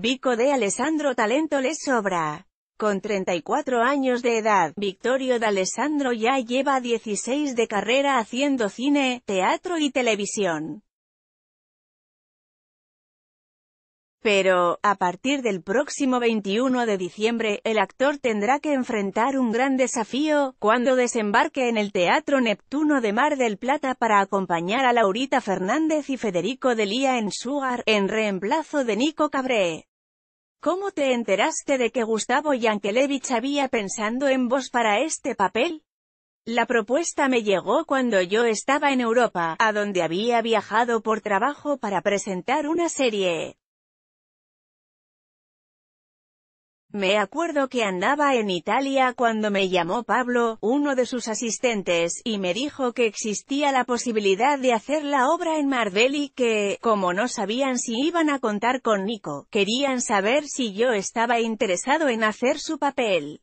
Vico de Alessandro talento les sobra. Con 34 años de edad, Victorio Alessandro ya lleva 16 de carrera haciendo cine, teatro y televisión. Pero, a partir del próximo 21 de diciembre, el actor tendrá que enfrentar un gran desafío, cuando desembarque en el Teatro Neptuno de Mar del Plata para acompañar a Laurita Fernández y Federico Delía en Sugar, en reemplazo de Nico Cabré. ¿Cómo te enteraste de que Gustavo Yankelevich había pensando en vos para este papel? La propuesta me llegó cuando yo estaba en Europa, a donde había viajado por trabajo para presentar una serie. Me acuerdo que andaba en Italia cuando me llamó Pablo, uno de sus asistentes, y me dijo que existía la posibilidad de hacer la obra en y que, como no sabían si iban a contar con Nico, querían saber si yo estaba interesado en hacer su papel.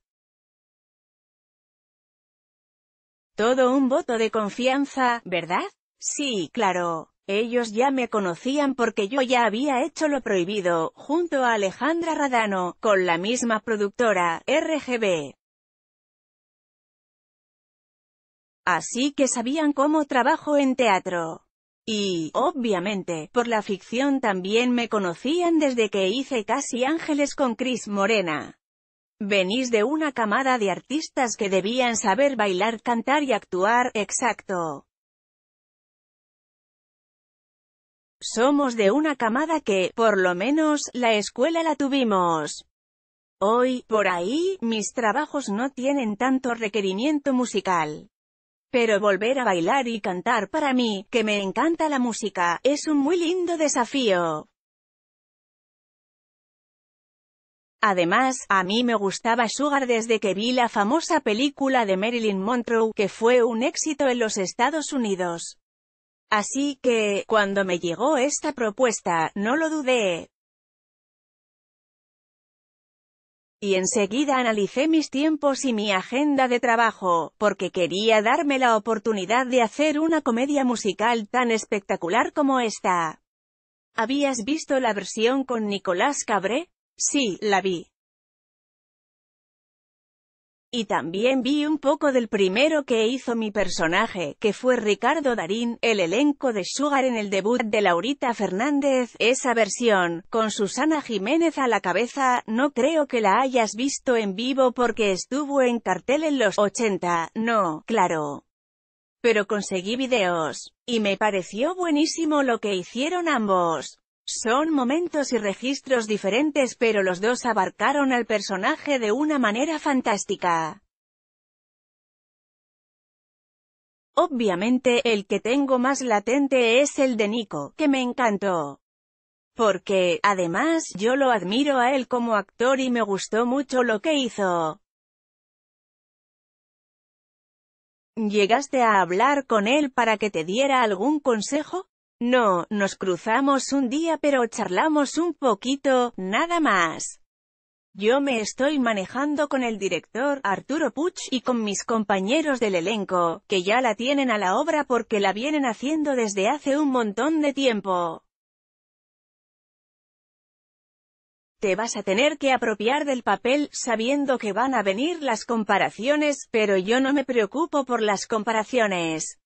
Todo un voto de confianza, ¿verdad? Sí, claro. Ellos ya me conocían porque yo ya había hecho lo prohibido, junto a Alejandra Radano, con la misma productora, RGB. Así que sabían cómo trabajo en teatro. Y, obviamente, por la ficción también me conocían desde que hice Casi Ángeles con Cris Morena. Venís de una camada de artistas que debían saber bailar, cantar y actuar, exacto. Somos de una camada que, por lo menos, la escuela la tuvimos. Hoy, por ahí, mis trabajos no tienen tanto requerimiento musical. Pero volver a bailar y cantar para mí, que me encanta la música, es un muy lindo desafío. Además, a mí me gustaba Sugar desde que vi la famosa película de Marilyn Monroe, que fue un éxito en los Estados Unidos. Así que, cuando me llegó esta propuesta, no lo dudé. Y enseguida analicé mis tiempos y mi agenda de trabajo, porque quería darme la oportunidad de hacer una comedia musical tan espectacular como esta. ¿Habías visto la versión con Nicolás Cabré? Sí, la vi. Y también vi un poco del primero que hizo mi personaje, que fue Ricardo Darín, el elenco de Sugar en el debut de Laurita Fernández, esa versión, con Susana Jiménez a la cabeza, no creo que la hayas visto en vivo porque estuvo en cartel en los 80, no, claro. Pero conseguí videos, y me pareció buenísimo lo que hicieron ambos. Son momentos y registros diferentes pero los dos abarcaron al personaje de una manera fantástica. Obviamente, el que tengo más latente es el de Nico, que me encantó. Porque, además, yo lo admiro a él como actor y me gustó mucho lo que hizo. ¿Llegaste a hablar con él para que te diera algún consejo? No, nos cruzamos un día pero charlamos un poquito, nada más. Yo me estoy manejando con el director, Arturo Puch, y con mis compañeros del elenco, que ya la tienen a la obra porque la vienen haciendo desde hace un montón de tiempo. Te vas a tener que apropiar del papel, sabiendo que van a venir las comparaciones, pero yo no me preocupo por las comparaciones.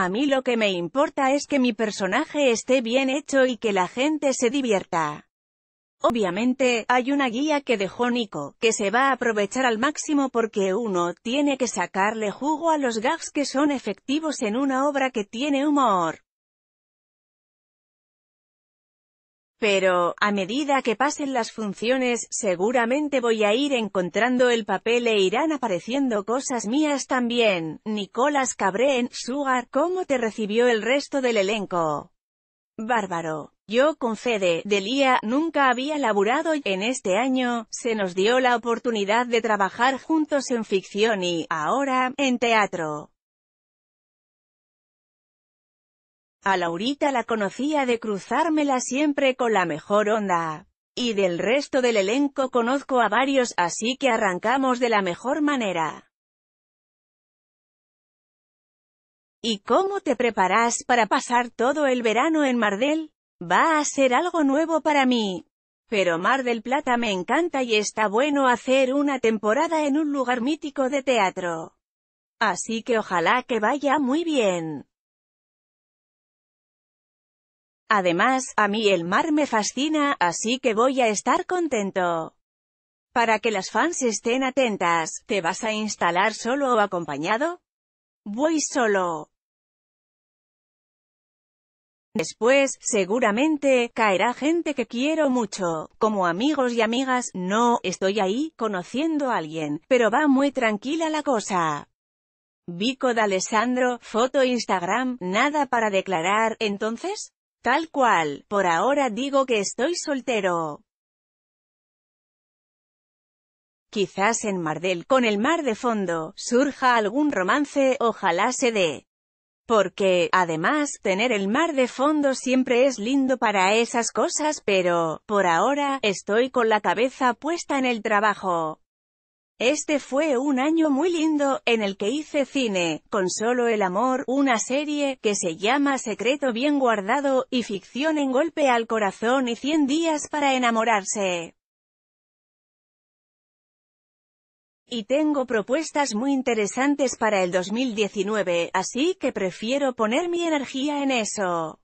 A mí lo que me importa es que mi personaje esté bien hecho y que la gente se divierta. Obviamente, hay una guía que dejó Nico, que se va a aprovechar al máximo porque uno tiene que sacarle jugo a los gags que son efectivos en una obra que tiene humor. Pero, a medida que pasen las funciones, seguramente voy a ir encontrando el papel e irán apareciendo cosas mías también. Nicolas Cabré en Sugar, ¿cómo te recibió el resto del elenco? Bárbaro. Yo con Fede, Delia, nunca había laburado y en este año, se nos dio la oportunidad de trabajar juntos en ficción y, ahora, en teatro. A Laurita la conocía de cruzármela siempre con la mejor onda. Y del resto del elenco conozco a varios, así que arrancamos de la mejor manera. ¿Y cómo te preparas para pasar todo el verano en Mardel? Va a ser algo nuevo para mí. Pero Mar del Plata me encanta y está bueno hacer una temporada en un lugar mítico de teatro. Así que ojalá que vaya muy bien. Además, a mí el mar me fascina, así que voy a estar contento. Para que las fans estén atentas, ¿te vas a instalar solo o acompañado? Voy solo. Después, seguramente, caerá gente que quiero mucho, como amigos y amigas, no, estoy ahí, conociendo a alguien, pero va muy tranquila la cosa. Vico de Alessandro, foto Instagram, nada para declarar, entonces? Tal cual, por ahora digo que estoy soltero. Quizás en Mardel, con el mar de fondo, surja algún romance, ojalá se dé. Porque, además, tener el mar de fondo siempre es lindo para esas cosas, pero, por ahora, estoy con la cabeza puesta en el trabajo. Este fue un año muy lindo, en el que hice cine, con solo el amor, una serie, que se llama Secreto bien guardado, y ficción en golpe al corazón y 100 días para enamorarse. Y tengo propuestas muy interesantes para el 2019, así que prefiero poner mi energía en eso.